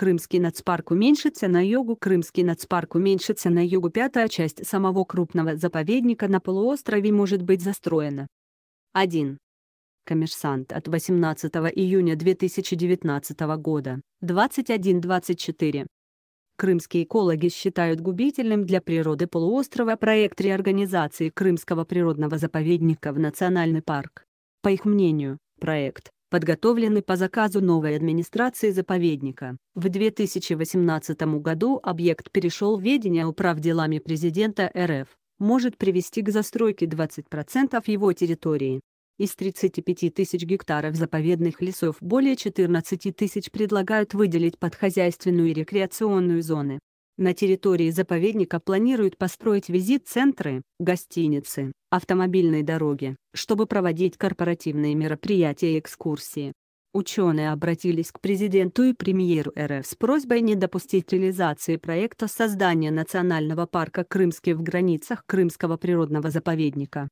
Крымский нацпарк уменьшится на югу. Крымский нацпарк уменьшится на югу. Пятая часть самого крупного заповедника на полуострове может быть застроена. 1. Коммерсант от 18 июня 2019 года. 21-24. Крымские экологи считают губительным для природы полуострова проект реорганизации Крымского природного заповедника в национальный парк. По их мнению, проект подготовлены по заказу новой администрации заповедника. В 2018 году объект перешел в ведение управделами президента РФ, может привести к застройке 20% его территории. Из 35 тысяч гектаров заповедных лесов более 14 тысяч предлагают выделить под хозяйственную и рекреационную зоны. На территории заповедника планируют построить визит-центры, гостиницы, автомобильные дороги, чтобы проводить корпоративные мероприятия и экскурсии. Ученые обратились к президенту и премьеру РФ с просьбой не допустить реализации проекта создания национального парка Крымский в границах Крымского природного заповедника.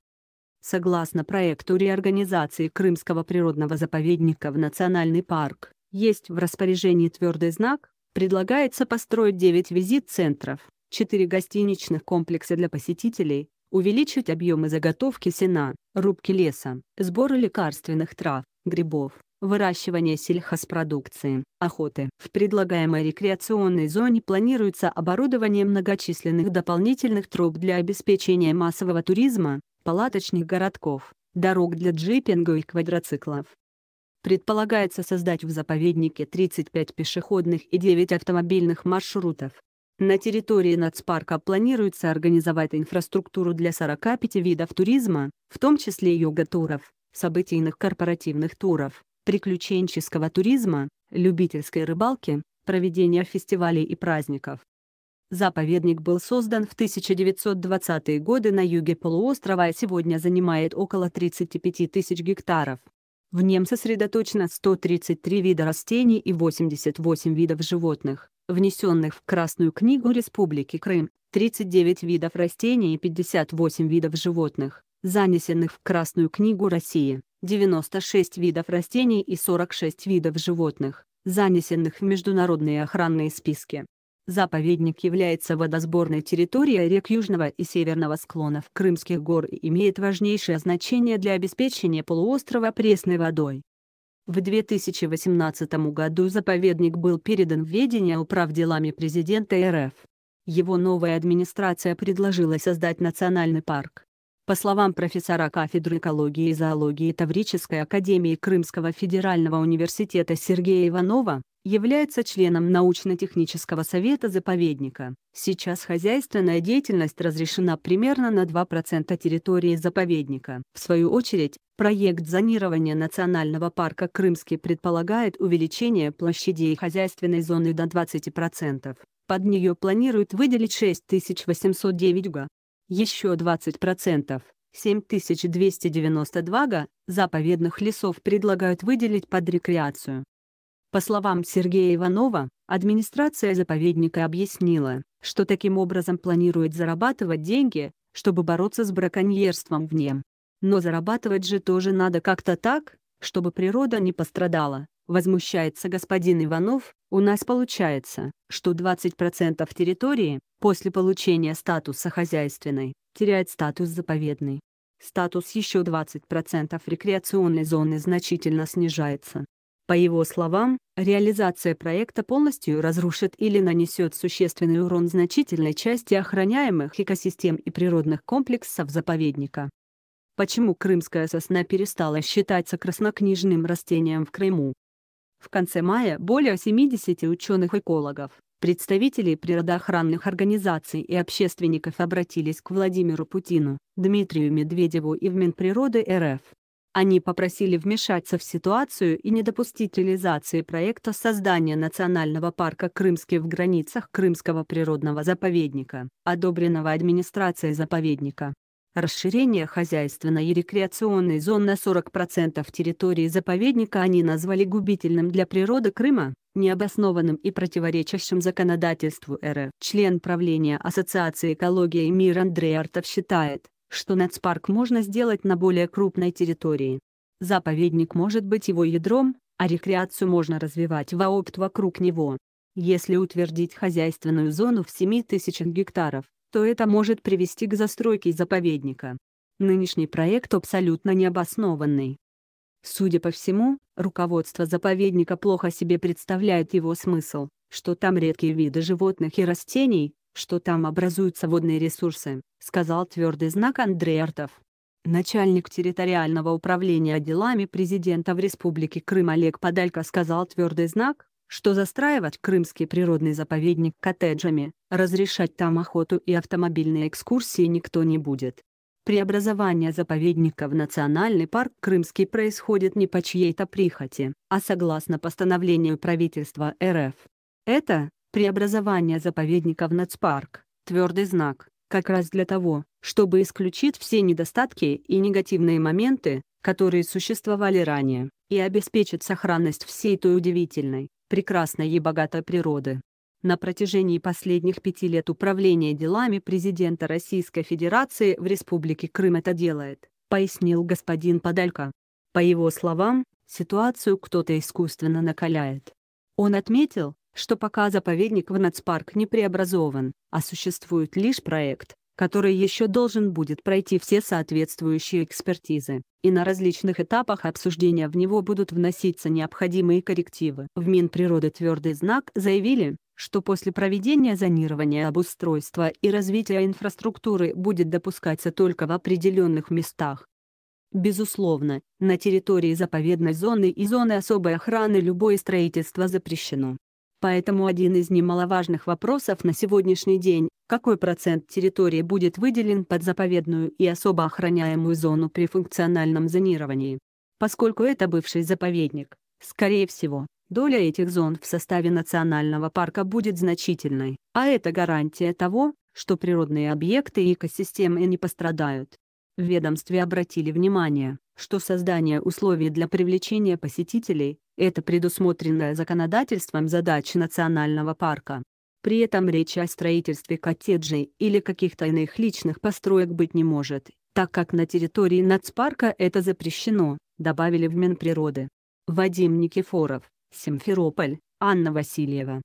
Согласно проекту реорганизации Крымского природного заповедника в национальный парк, есть в распоряжении твердый знак, Предлагается построить 9 визит-центров, 4 гостиничных комплекса для посетителей, увеличить объемы заготовки сена, рубки леса, сборы лекарственных трав, грибов, выращивание сельхозпродукции, охоты. В предлагаемой рекреационной зоне планируется оборудование многочисленных дополнительных труб для обеспечения массового туризма, палаточных городков, дорог для джипинга и квадроциклов, Предполагается создать в заповеднике 35 пешеходных и 9 автомобильных маршрутов. На территории нацпарка планируется организовать инфраструктуру для 45 видов туризма, в том числе йога-туров, событийных корпоративных туров, приключенческого туризма, любительской рыбалки, проведения фестивалей и праздников. Заповедник был создан в 1920-е годы на юге полуострова и сегодня занимает около 35 тысяч гектаров. В нем сосредоточено 133 вида растений и 88 видов животных, внесенных в Красную книгу Республики Крым, 39 видов растений и 58 видов животных, занесенных в Красную книгу России, 96 видов растений и 46 видов животных, занесенных в международные охранные списки. Заповедник является водосборной территорией рек южного и северного склонов Крымских гор и имеет важнейшее значение для обеспечения полуострова пресной водой. В 2018 году заповедник был передан в ведение делами президента РФ. Его новая администрация предложила создать национальный парк. По словам профессора кафедры экологии и зоологии Таврической академии Крымского федерального университета Сергея Иванова, является членом научно-технического совета заповедника. Сейчас хозяйственная деятельность разрешена примерно на 2% территории заповедника. В свою очередь, проект зонирования национального парка Крымский предполагает увеличение площадей хозяйственной зоны до 20%. Под нее планируют выделить 6809 га. Еще 20%. 7292 га заповедных лесов предлагают выделить под рекреацию. По словам Сергея Иванова, администрация заповедника объяснила, что таким образом планирует зарабатывать деньги, чтобы бороться с браконьерством в нем. Но зарабатывать же тоже надо как-то так, чтобы природа не пострадала, возмущается господин Иванов, у нас получается, что 20% территории, после получения статуса хозяйственной, теряет статус заповедный. Статус еще 20% рекреационной зоны значительно снижается. По его словам, реализация проекта полностью разрушит или нанесет существенный урон значительной части охраняемых экосистем и природных комплексов заповедника. Почему крымская сосна перестала считаться краснокнижным растением в Крыму? В конце мая более 70 ученых-экологов, представителей природоохранных организаций и общественников обратились к Владимиру Путину, Дмитрию Медведеву и в Минприроды РФ они попросили вмешаться в ситуацию и не допустить реализации проекта создания национального парка «Крымский в границах Крымского природного заповедника», одобренного администрацией заповедника. Расширение хозяйственной и рекреационной зон на 40% территории заповедника они назвали губительным для природы Крыма, необоснованным и противоречащим законодательству РФ. Член правления Ассоциации экологии и мир Андрей Артов считает, что нацпарк можно сделать на более крупной территории. Заповедник может быть его ядром, а рекреацию можно развивать в аопт вокруг него. Если утвердить хозяйственную зону в 7 тысячах гектаров, то это может привести к застройке заповедника. Нынешний проект абсолютно необоснованный. Судя по всему, руководство заповедника плохо себе представляет его смысл, что там редкие виды животных и растений, что там образуются водные ресурсы», — сказал твердый знак Андрей Артов. Начальник территориального управления делами президента в Республике Крым Олег Подалько сказал твердый знак, что застраивать Крымский природный заповедник коттеджами, разрешать там охоту и автомобильные экскурсии никто не будет. Преобразование заповедника в национальный парк Крымский происходит не по чьей-то прихоти, а согласно постановлению правительства РФ. Это, преобразование заповедника в нацпарк, твердый знак, как раз для того, чтобы исключить все недостатки и негативные моменты, которые существовали ранее, и обеспечить сохранность всей той удивительной, прекрасной и богатой природы. На протяжении последних пяти лет управление делами президента Российской Федерации в Республике Крым это делает, пояснил господин Подалько. По его словам, ситуацию кто-то искусственно накаляет. Он отметил, что пока заповедник в нацпарк не преобразован, а существует лишь проект, который еще должен будет пройти все соответствующие экспертизы, и на различных этапах обсуждения в него будут вноситься необходимые коррективы. В Минприроды твердый знак заявили, что после проведения зонирования обустройства и развития инфраструктуры будет допускаться только в определенных местах. Безусловно, на территории заповедной зоны и зоны особой охраны любое строительство запрещено. Поэтому один из немаловажных вопросов на сегодняшний день – какой процент территории будет выделен под заповедную и особо охраняемую зону при функциональном зонировании? Поскольку это бывший заповедник, скорее всего, доля этих зон в составе национального парка будет значительной, а это гарантия того, что природные объекты и экосистемы не пострадают. В ведомстве обратили внимание, что создание условий для привлечения посетителей – это предусмотренная законодательством задача национального парка. При этом речь о строительстве коттеджей или каких-то иных личных построек быть не может, так как на территории нацпарка это запрещено, добавили в Минприроды. Вадим Никифоров, Симферополь, Анна Васильева.